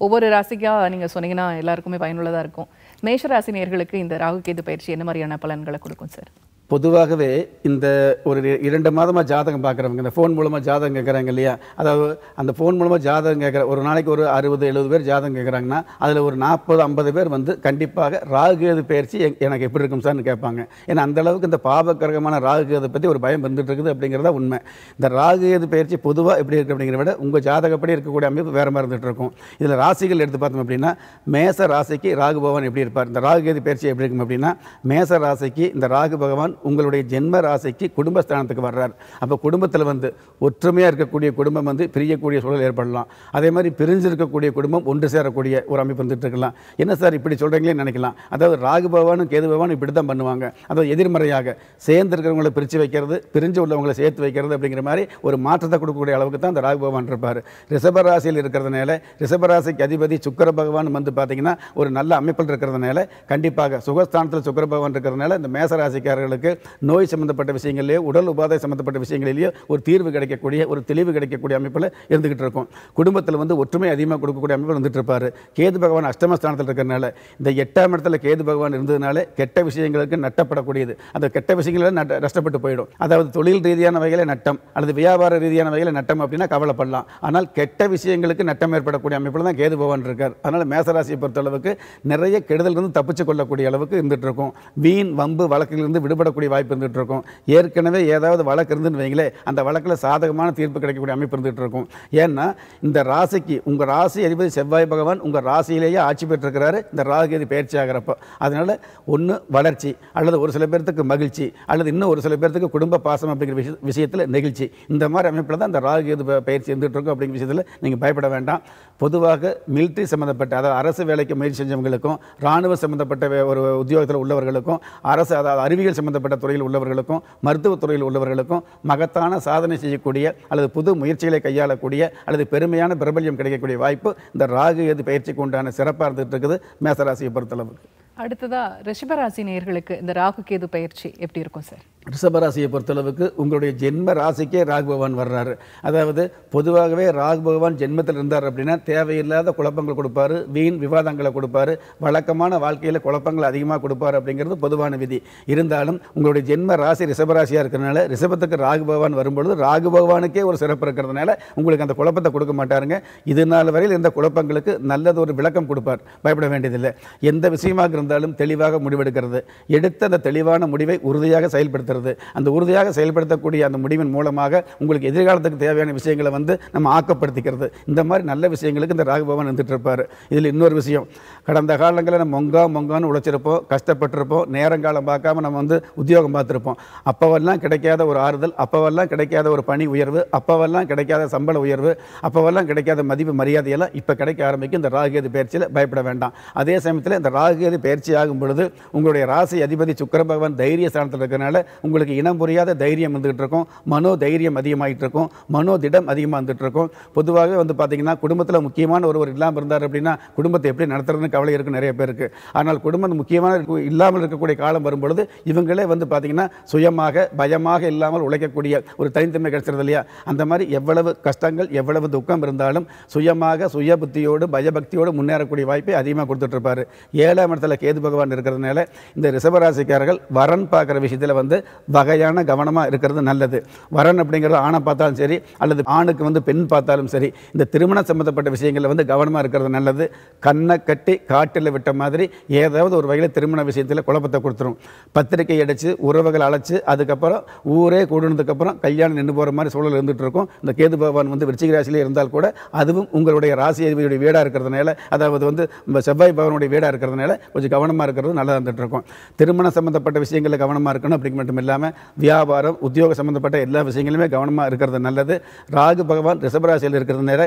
ஒவ்வொரு ராசிக்காக நீங்கள் சொன்னீங்கன்னா எல்லாருக்குமே பயனுள்ளதாக இருக்கும் மேஷராசி ராசினியர்களுக்கு இந்த ராகு கேது பயிற்சி பயிற்சி என்ன மாதிரியான பலன்களை கொடுக்கும் சார் பொதுவாகவே இந்த ஒரு இரண்டு மாதமாக ஜாதகம் பார்க்குறவங்க இந்த ஃபோன் மூலமாக ஜாதகம் கேட்குறாங்க இல்லையா அதாவது அந்த ஃபோன் மூலமாக ஜாதகம் கேட்குற ஒரு நாளைக்கு ஒரு அறுபது எழுபது பேர் ஜாதகம் கேட்குறாங்கன்னா அதில் ஒரு நாற்பது ஐம்பது பேர் வந்து கண்டிப்பாக ராகுகேது பயிற்சி எனக்கு எப்படி இருக்கும் சார்னு கேட்பாங்க ஏன்னா அந்தளவுக்கு இந்த பாபக்கரகமான ராகுகேது பற்றி ஒரு பயம் வந்துட்டு இருக்குது அப்படிங்கிறத உண்மை இந்த ராகுகேது பயிற்சி பொதுவாக எப்படி இருக்குது அப்படிங்கிற விட உங்கள் ஜாதகப்படி இருக்கக்கூடிய அமைப்பு வேறு மாதிரி இருந்துகிட்டு இருக்கும் இதில் ராசிகள் எடுத்து பார்த்தோம் அப்படின்னா மேச ராசிக்கு ராகு பகவான் எப்படி இருப்பார் இந்த ராகுகேது பயிற்சி எப்படி இருக்கும் அப்படின்னா மேச ராசிக்கு இந்த ராகு பகவான் பகவான் உங்களுடைய ஜென்ம ராசிக்கு குடும்பஸ்தானத்துக்கு வர்றார் அப்போ குடும்பத்தில் வந்து ஒற்றுமையாக இருக்கக்கூடிய குடும்பம் வந்து பிரியக்கூடிய சூழல் ஏற்படலாம் அதே மாதிரி பிரிஞ்சிருக்கக்கூடிய குடும்பம் ஒன்று சேரக்கூடிய ஒரு அமைப்பு வந்துட்டு இருக்கலாம் என்ன சார் இப்படி சொல்கிறீங்களே நினைக்கலாம் அதாவது ராகு பகவானும் கேது பகவானும் இப்படி தான் பண்ணுவாங்க அதாவது எதிர்மறையாக சேர்ந்து இருக்கிறவங்களை பிரித்து வைக்கிறது பிரிஞ்சு உள்ளவங்களை சேர்த்து வைக்கிறது அப்படிங்கிற மாதிரி ஒரு மாற்றத்தை கொடுக்கக்கூடிய அளவுக்கு தான் அந்த ராகு பகவான் இருப்பார் ரிஷபராசியில் இருக்கிறதுனால ரிஷபராசிக்கு அதிபதி சுக்கர பகவான் வந்து பார்த்தீங்கன்னா ஒரு நல்ல அமைப்பில் இருக்கிறதுனால கண்டிப்பாக சுகஸ்தானத்தில் சுக்கர பகவான் இருக்கிறதுனால இந்த மேசராசிக்காரர்களுக்கு அவர்களுக்கு நோய் சம்மந்தப்பட்ட விஷயங்களிலேயோ உடல் உபாதை சம்மந்தப்பட்ட விஷயங்களிலேயே ஒரு தீர்வு கிடைக்கக்கூடிய ஒரு தெளிவு கிடைக்கக்கூடிய அமைப்பில் இருந்துகிட்டு இருக்கும் குடும்பத்தில் வந்து ஒற்றுமை அதிகமாக கொடுக்கக்கூடிய அமைப்பில் இருந்துட்டு இருப்பார் கேது பகவான் அஷ்டமஸ்தானத்தில் இருக்கிறனால இந்த எட்டாம் இடத்துல கேது பகவான் இருந்ததுனால கெட்ட விஷயங்களுக்கு நட்டப்படக்கூடியது அந்த கெட்ட விஷயங்கள நஷ்டப்பட்டு போயிடும் அதாவது தொழில் ரீதியான வகையில் நட்டம் அல்லது வியாபார ரீதியான வகையில் நட்டம் அப்படின்னா கவலைப்படலாம் ஆனால் கெட்ட விஷயங்களுக்கு நட்டம் ஏற்படக்கூடிய அமைப்பில் தான் கேது பகவான் இருக்கார் அதனால் மேசராசியை அளவுக்கு நிறைய கெடுதல் இருந்து தப்பிச்சு கொள்ளக்கூடிய அளவுக்கு இருந்துட்டு இருக்கும் வீண் வம்பு வழக்கிலிருந்து விடுபட சொல்லக்கூடிய வாய்ப்பு இருந்துகிட்டு இருக்கும் ஏற்கனவே ஏதாவது வழக்கு இருந்துன்னு வைங்களே அந்த வழக்கில் சாதகமான தீர்ப்பு கிடைக்கக்கூடிய அமைப்பு இருந்துகிட்டு இருக்கும் ஏன்னா இந்த ராசிக்கு உங்கள் ராசி அதிபதி செவ்வாய் பகவான் உங்கள் ராசியிலேயே ஆட்சி பெற்றிருக்கிறாரு இந்த ராகுகேது பயிற்சி ஆகிறப்போ அதனால் ஒன்று வளர்ச்சி அல்லது ஒரு சில பேர்த்துக்கு மகிழ்ச்சி அல்லது இன்னும் ஒரு சில பேர்த்துக்கு குடும்ப பாசம் அப்படிங்கிற விஷய விஷயத்தில் நெகிழ்ச்சி இந்த மாதிரி அமைப்பில் தான் இந்த ராகுகேது பயிற்சி இருந்துகிட்டு இருக்கும் அப்படிங்கிற விஷயத்தில் நீங்கள் பயப்பட வேண்டாம் பொதுவாக மிலிட்ரி சம்மந்தப்பட்ட அதாவது அரசு வேலைக்கு முயற்சி செஞ்சவங்களுக்கும் இராணுவ சம்மந்தப்பட்ட ஒரு உத்தியோகத்தில் உள்ளவர்களுக்கும் அரசு அதாவது அறிவியல் சம்மந்தப்பட்ட சம்பந்தப்பட்ட துறையில் உள்ளவர்களுக்கும் மருத்துவத்துறையில் உள்ளவர்களுக்கும் மகத்தான சாதனை செய்யக்கூடிய அல்லது புது முயற்சிகளை கையாளக்கூடிய அல்லது பெருமையான பிரபல்யம் கிடைக்கக்கூடிய வாய்ப்பு இந்த ராகு எது பயிற்சிக்கு உண்டான சிறப்பாக இருந்துகிட்டு இருக்குது மேசராசியை பொறுத்தளவுக்கு அடுத்ததாக ரிஷபராசி நேர்களுக்கு இந்த ராகு கேது பயிற்சி எப்படி இருக்கும் சார் ரிஷபராசியை பொறுத்தளவுக்கு உங்களுடைய ஜென்ம ராசிக்கே ராகு பகவான் வர்றாரு அதாவது பொதுவாகவே ராகு பகவான் ஜென்மத்தில் இருந்தார் அப்படின்னா தேவையில்லாத குழப்பங்கள் கொடுப்பார் வீண் விவாதங்களை கொடுப்பார் வழக்கமான வாழ்க்கையில் குழப்பங்கள் அதிகமாக கொடுப்பார் அப்படிங்கிறது பொதுவான விதி இருந்தாலும் உங்களுடைய ஜென்ம ராசி ரிஷபராசியாக இருக்கிறதுனால ரிஷபத்துக்கு ராகு பகவான் வரும்பொழுது ராகு பகவானுக்கே ஒரு சிறப்பு இருக்கிறதுனால உங்களுக்கு அந்த குழப்பத்தை கொடுக்க மாட்டாருங்க இது நாள் வரையில் இந்த குழப்பங்களுக்கு நல்லது ஒரு விளக்கம் கொடுப்பார் பயப்பட வேண்டியதில்லை எந்த விஷயமாக இருந்தாலும் தெளிவாக முடிவெடுக்கிறது எடுத்த அந்த தெளிவான முடிவை உறுதியாக செயல்படுத்த இருக்கிறது அந்த உறுதியாக செயல்படுத்தக்கூடிய அந்த முடிவின் மூலமாக உங்களுக்கு எதிர்காலத்துக்கு தேவையான விஷயங்களை வந்து நம்ம ஆக்கப்படுத்திக்கிறது இந்த மாதிரி நல்ல விஷயங்களுக்கு இந்த ராகுபவன் இருந்துட்டு இருப்பார் இதில் இன்னொரு விஷயம் கடந்த காலங்களில் நம்ம மொங்கா மொங்கான்னு உழைச்சிருப்போம் கஷ்டப்பட்டிருப்போம் நேரங்காலம் பார்க்காம நம்ம வந்து உத்தியோகம் பார்த்துருப்போம் அப்போவெல்லாம் கிடைக்காத ஒரு ஆறுதல் அப்போவெல்லாம் கிடைக்காத ஒரு பணி உயர்வு அப்போவெல்லாம் கிடைக்காத சம்பள உயர்வு அப்போவெல்லாம் கிடைக்காத மதிப்பு மரியாதையெல்லாம் இப்போ கிடைக்க ஆரம்பிக்கும் இந்த ராகுகேது பயிற்சியில் பயப்பட வேண்டாம் அதே சமயத்தில் இந்த ராகுகேது பயிற்சி ஆகும் பொழுது உங்களுடைய ராசி அதிபதி சுக்கர பகவான் தைரிய ஸ்தானத்தில் இருக்கிறனால உங்களுக்கு இனம் புரியாத தைரியம் வந்துகிட்டு இருக்கும் மனோ தைரியம் அதிகமாகிட்டு இருக்கும் மனோ திடம் அதிகமாக வந்துட்டு இருக்கும் பொதுவாகவே வந்து பார்த்திங்கன்னா குடும்பத்தில் முக்கியமான ஒருவர் இல்லாமல் இருந்தார் அப்படின்னா குடும்பத்தை எப்படி நடத்துறதுன்னு கவலை இருக்கு நிறைய பேருக்கு ஆனால் குடும்பம் முக்கியமான இல்லாமல் இருக்கக்கூடிய காலம் வரும்பொழுது இவங்களே வந்து பார்த்தீங்கன்னா சுயமாக பயமாக இல்லாமல் உழைக்கக்கூடிய ஒரு தனித்தன்மை கிடைச்சிருது இல்லையா அந்த மாதிரி எவ்வளவு கஷ்டங்கள் எவ்வளவு துக்கம் இருந்தாலும் சுயமாக சுய புத்தியோடு பயபக்தியோடு முன்னேறக்கூடிய வாய்ப்பை அதிகமாக கொடுத்துட்ருப்பார் ஏழாம் இடத்துல கேது பகவான் இருக்கிறதுனால இந்த ரிசவராசிக்காரர்கள் வரன் பார்க்குற விஷயத்தில் வந்து வகையான கவனமாக இருக்கிறது நல்லது வரன் அப்படிங்கிறது ஆணை பார்த்தாலும் சரி அல்லது ஆணுக்கு வந்து பெண் பார்த்தாலும் சரி இந்த திருமணம் சம்மந்தப்பட்ட விஷயங்களில் வந்து கவனமாக இருக்கிறது நல்லது கண்ணை கட்டி காட்டில் விட்ட மாதிரி ஏதாவது ஒரு வகையில் திருமண விஷயத்தில் குழப்பத்தை கொடுத்துரும் பத்திரிக்கை அடித்து உறவுகள் அழைச்சி அதுக்கப்புறம் ஊரே கூடுனதுக்கப்புறம் கல்யாணம் நின்று போகிற மாதிரி சூழல் இருந்துகிட்டு இருக்கும் இந்த கேது பகவான் வந்து விருச்சிக ராசியில் இருந்தால் கூட அதுவும் உங்களுடைய ராசி அதிபதியுடைய வீடாக இருக்கிறதுனால அதாவது வந்து செவ்வாய் பகவானுடைய வீடாக இருக்கிறதுனால கொஞ்சம் கவனமாக இருக்கிறது நல்லா இருந்துகிட்டு இருக்கும் திருமணம் சம்மந்தப்பட்ட விஷயங்களில் கவனமாக இருக்கணும் அப்படிங்க மட்டும் இல்லாமல் வியாபாரம் உத்தியோக சம்மந்தப்பட்ட எல்லா விஷயங்களுமே கவனமாக இருக்கிறது நல்லது ராகு பகவான் ரிஷபராசியில் இருக்கிறது நேர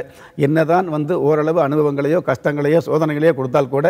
என்னதான் வந்து ஓரளவு அனுபவங்களையோ கஷ்டங்களையோ சோதனைகளையோ கொடுத்தால் கூட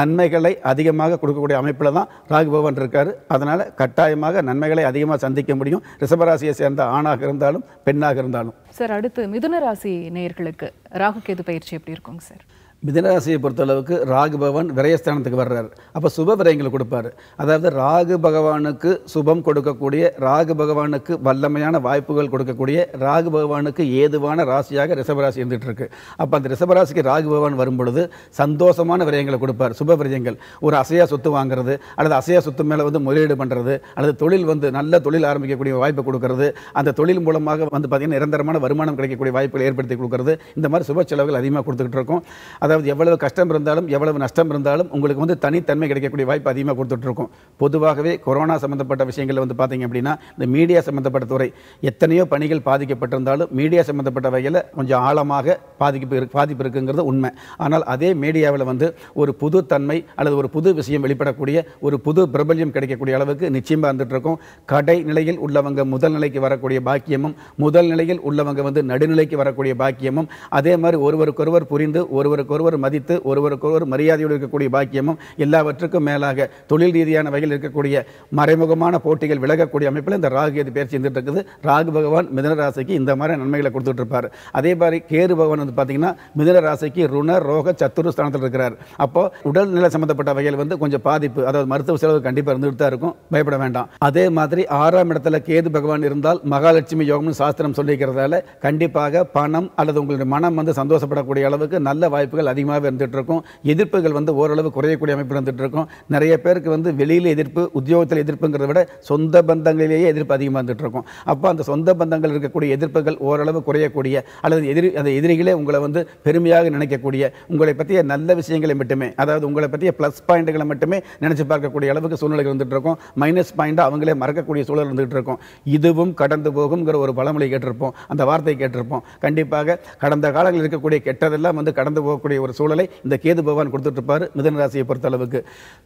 நன்மைகளை அதிகமாக கொடுக்கக்கூடிய அமைப்பில் தான் ராகு பகவான் இருக்கார் அதனால் கட்டாயமாக நன்மைகளை அதிகமாக சந்திக்க முடியும் ரிஷபராசியை சேர்ந்த ஆணாக இருந்தாலும் பெண்ணாக இருந்தாலும் சார் அடுத்து மிதுன ராசி நேயர்களுக்கு ராகு கேது பயிற்சி எப்படி இருக்குங்க சார் மிதனராசியை பொறுத்தளவுக்கு ராகு பகவான் விரயஸ்தானத்துக்கு வர்றார் அப்போ சுப விரயங்களை கொடுப்பார் அதாவது ராகு பகவானுக்கு சுபம் கொடுக்கக்கூடிய ராகு பகவானுக்கு வல்லமையான வாய்ப்புகள் கொடுக்கக்கூடிய ராகு பகவானுக்கு ஏதுவான ராசியாக ரிஷபராசி இருந்துகிட்டு இருக்கு அப்போ அந்த ரிஷபராசிக்கு ராகு பகவான் வரும்பொழுது சந்தோஷமான விரயங்களை கொடுப்பார் சுப விரயங்கள் ஒரு அசையா சொத்து வாங்குறது அல்லது அசையா சொத்து மேலே வந்து முதலீடு பண்ணுறது அல்லது தொழில் வந்து நல்ல தொழில் ஆரம்பிக்கக்கூடிய வாய்ப்பு கொடுக்கறது அந்த தொழில் மூலமாக வந்து பார்த்திங்கன்னா நிரந்தரமான வருமானம் கிடைக்கக்கூடிய வாய்ப்புகள் ஏற்படுத்தி கொடுக்கறது இந்த மாதிரி சுப செலவுகள் அதிகமாக கொடுத்துக்கிட்டு இருக்கோம் அதாவது எவ்வளவு கஷ்டம் இருந்தாலும் எவ்வளவு நஷ்டம் இருந்தாலும் உங்களுக்கு வந்து தனித்தன்மை கிடைக்கக்கூடிய வாய்ப்பு அதிகமாக கொடுத்துட்ருக்கோம் பொதுவாகவே கொரோனா சம்மந்தப்பட்ட விஷயங்களில் வந்து பார்த்திங்க அப்படின்னா இந்த மீடியா சம்மந்தப்பட்ட துறை எத்தனையோ பணிகள் பாதிக்கப்பட்டிருந்தாலும் மீடியா சம்மந்தப்பட்ட வகையில் கொஞ்சம் ஆழமாக பாதிப்பு பாதிப்பு இருக்குங்கிறது உண்மை ஆனால் அதே மீடியாவில் வந்து ஒரு புது தன்மை அல்லது ஒரு புது விஷயம் வெளிப்படக்கூடிய ஒரு புது பிரபல்யம் கிடைக்கக்கூடிய அளவுக்கு நிச்சயமாக இருந்துகிட்ருக்கோம் கடை நிலையில் உள்ளவங்க முதல் நிலைக்கு வரக்கூடிய பாக்கியமும் முதல் நிலையில் உள்ளவங்க வந்து நடுநிலைக்கு வரக்கூடிய பாக்கியமும் அதே மாதிரி ஒருவருக்கொருவர் புரிந்து ஒருவருக்கொரு ஒருவர் மதித்து ஒருவருக்கொருவர் மரியாதையோடு இருக்கக்கூடிய பாக்கியமும் எல்லாவற்றுக்கும் மேலாக தொழில் ரீதியான வகையில் இருக்கக்கூடிய மறைமுகமான போட்டிகள் விலகக்கூடிய அமைப்பில் இந்த ராகு கேது பேர் செஞ்சுட்டு இருக்குது ராகு பகவான் மிதன ராசிக்கு இந்த மாதிரி நன்மைகளை கொடுத்துட்டு இருப்பார் அதே மாதிரி கேரு பகவான் வந்து பார்த்தீங்கன்னா மிதன ராசிக்கு ருண ரோக சத்துரு ஸ்தானத்தில் இருக்கிறார் அப்போ உடல்நிலை சம்பந்தப்பட்ட வகையில் வந்து கொஞ்சம் பாதிப்பு அதாவது மருத்துவ செலவு கண்டிப்பாக இருந்துகிட்டு தான் இருக்கும் பயப்பட வேண்டாம் அதே மாதிரி ஆறாம் இடத்துல கேது பகவான் இருந்தால் மகாலட்சுமி யோகம்னு சாஸ்திரம் சொல்லியிருக்கிறதால கண்டிப்பாக பணம் அல்லது உங்களுடைய மனம் வந்து சந்தோஷப்படக்கூடிய அளவுக்கு நல்ல வாய்ப்புகள் எதிர்ப்புகள் அதிகமாக இருந்துகிட்ருக்கும் எதிர்ப்புகள் வந்து ஓரளவு குறையக்கூடிய அமைப்பு இருந்துகிட்ருக்கும் நிறைய பேருக்கு வந்து வெளியில் எதிர்ப்பு உத்தியோகத்தில் எதிர்ப்புங்கிறத விட சொந்த பந்தங்களிலேயே எதிர்ப்பு அதிகமாக இருந்துகிட்ருக்கும் அப்போ அந்த சொந்த பந்தங்கள் இருக்கக்கூடிய எதிர்ப்புகள் ஓரளவு குறையக்கூடிய அல்லது எதிரி அந்த எதிரிகளே உங்களை வந்து பெருமையாக நினைக்கக்கூடிய உங்களை பற்றிய நல்ல விஷயங்களை மட்டுமே அதாவது உங்களை பற்றிய ப்ளஸ் பாயிண்ட்களை மட்டுமே நினச்சி பார்க்கக்கூடிய அளவுக்கு சூழ்நிலைகள் வந்துட்டு இருக்கும் மைனஸ் பாயிண்ட்டை அவங்களே மறக்கக்கூடிய சூழல் இருந்துகிட்டு இருக்கும் இதுவும் கடந்து போகுங்கிற ஒரு பழமொழி கேட்டிருப்போம் அந்த வார்த்தையை கேட்டிருப்போம் கண்டிப்பாக கடந்த காலங்களில் இருக்கக்கூடிய கெட்டதெல்லாம் வந்து கடந்து போகக்கூடிய இருக்கக்கூடிய ஒரு சூழலை இந்த கேது பகவான் கொடுத்துட்ருப்பார் மிதன ராசியை பொறுத்த அளவுக்கு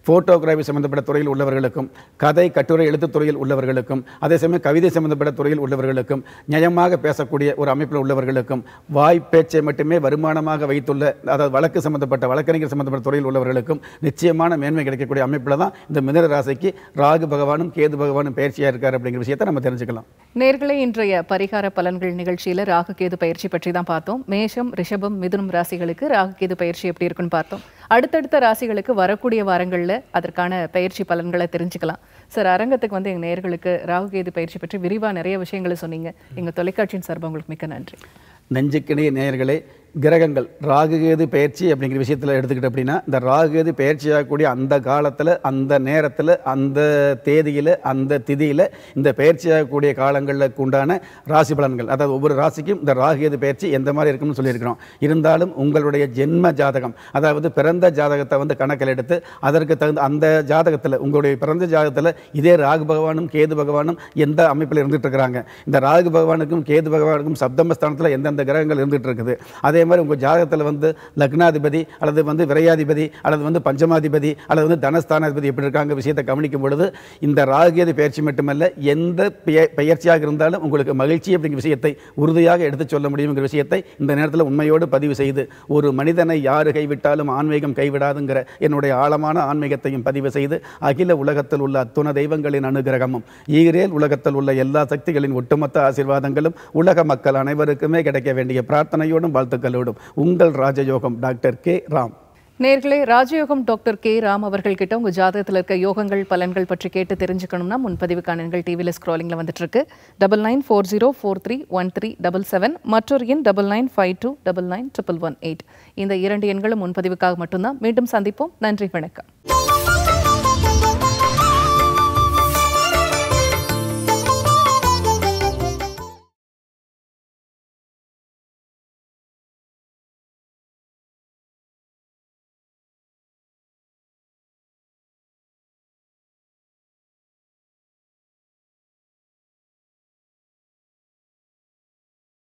ஃபோட்டோகிராஃபி சம்பந்தப்பட்ட துறையில் உள்ளவர்களுக்கும் கதை கட்டுரை எழுத்துத் துறையில் உள்ளவர்களுக்கும் அதே சமயம் கவிதை சம்பந்தப்பட்ட துறையில் உள்ளவர்களுக்கும் நியாயமாக பேசக்கூடிய ஒரு அமைப்பில் உள்ளவர்களுக்கும் வாய்ப்பேச்சை மட்டுமே வருமானமாக வைத்துள்ள அதாவது வழக்கு சம்பந்தப்பட்ட வழக்கறிஞர் சம்பந்தப்பட்ட துறையில் உள்ளவர்களுக்கும் நிச்சயமான மேன்மை கிடைக்கக்கூடிய அமைப்பில் தான் இந்த மிதன ராசிக்கு ராகு பகவானும் கேது பகவானும் பயிற்சியாக இருக்கார் அப்படிங்கிற விஷயத்தை நம்ம தெரிஞ்சுக்கலாம் நேர்களை இன்றைய பரிகார பலன்கள் நிகழ்ச்சியில் ராகு கேது பயிற்சி பற்றி தான் பார்த்தோம் மேஷம் ரிஷபம் மிதுனம் ராசிகளுக்கு ராகு இது பயிற்சி எப்படி இருக்குன்னு பார்த்தோம் அடுத்தடுத்த ராசிகளுக்கு வரக்கூடிய வாரங்களில் அதற்கான பயிற்சி பலன்களை தெரிஞ்சுக்கலாம் சார் அரங்கத்துக்கு வந்து எங்கள் நேர்களுக்கு ராகு கேது பயிற்சி பற்றி விரிவாக நிறைய விஷயங்களை சொன்னீங்க எங்கள் தொலைக்காட்சியின் சார்பாக உங்களுக்கு மிக்க நன்றி நெஞ்சுக்கிணைய நேயர்களே கிரகங்கள் ராகுகேது பயிற்சி அப்படிங்கிற விஷயத்தில் எடுத்துக்கிட்டு அப்படின்னா இந்த ராகுகேது பயிற்சியாகக்கூடிய அந்த காலத்தில் அந்த நேரத்தில் அந்த தேதியில் அந்த திதியில் இந்த பயிற்சியாகக்கூடிய காலங்களில் உண்டான ராசி பலன்கள் அதாவது ஒவ்வொரு ராசிக்கும் இந்த ராகுகேது பயிற்சி எந்த மாதிரி இருக்கும்னு சொல்லியிருக்கிறோம் இருந்தாலும் உங்களுடைய ஜென்ம ஜாதகம் அதாவது பிறந்த ஜாதகத்தை வந்து கணக்கில் எடுத்து அதற்கு தகுந்த அந்த ஜாதகத்தில் உங்களுடைய பிறந்த ஜாதகத்தில் இதே ராகு பகவானும் கேது பகவானும் எந்த அமைப்பில் இருந்துகிட்டு இருக்கிறாங்க இந்த ராகு பகவானுக்கும் கேது பகவானுக்கும் சப்தமஸ்தானத்தில் எந்தெந்த அந்த கிரகங்கள் இருந்துகிட்டு இருக்குது அதே மாதிரி உங்கள் ஜாதகத்தில் வந்து லக்னாதிபதி அல்லது வந்து விரையாதிபதி அல்லது வந்து பஞ்சமாதிபதி அல்லது வந்து தனஸ்தானாதிபதி எப்படி இருக்காங்க விஷயத்தை கவனிக்கும் பொழுது இந்த ராகுகேது பயிற்சி மட்டுமல்ல எந்த பயிற்சியாக இருந்தாலும் உங்களுக்கு மகிழ்ச்சி அப்படிங்கிற விஷயத்தை உறுதியாக எடுத்து சொல்ல முடியுங்கிற விஷயத்தை இந்த நேரத்தில் உண்மையோடு பதிவு செய்து ஒரு மனிதனை யார் கைவிட்டாலும் ஆன்மீகம் கைவிடாதுங்கிற என்னுடைய ஆழமான ஆன்மீகத்தையும் பதிவு செய்து அகில உலகத்தில் உள்ள அத்துண தெய்வங்களின் அனுகிரகமும் ஈரேல் உலகத்தில் உள்ள எல்லா சக்திகளின் ஒட்டுமொத்த ஆசீர்வாதங்களும் உலக மக்கள் அனைவருக்குமே கிடைக்கும் கிடைக்க வேண்டிய பிரார்த்தனையோடும் வாழ்த்துக்களோடும் உங்கள் ராஜயோகம் டாக்டர் கே ராம் நேர்களே ராஜயோகம் டாக்டர் கே ராம் அவர்கள் கிட்ட உங்கள் ஜாதகத்தில் இருக்க யோகங்கள் பலன்கள் பற்றி கேட்டு தெரிஞ்சுக்கணும்னா முன்பதிவுக்கான எண்கள் டிவியில் ஸ்க்ரோலிங்கில் வந்துட்டு இருக்கு double nine four zero four three one three double seven மற்றொரு எண் double nine five two double nine triple one eight இந்த இரண்டு எண்களும் முன்பதிவுக்காக மட்டும்தான் மீண்டும் சந்திப்போம் நன்றி வணக்கம்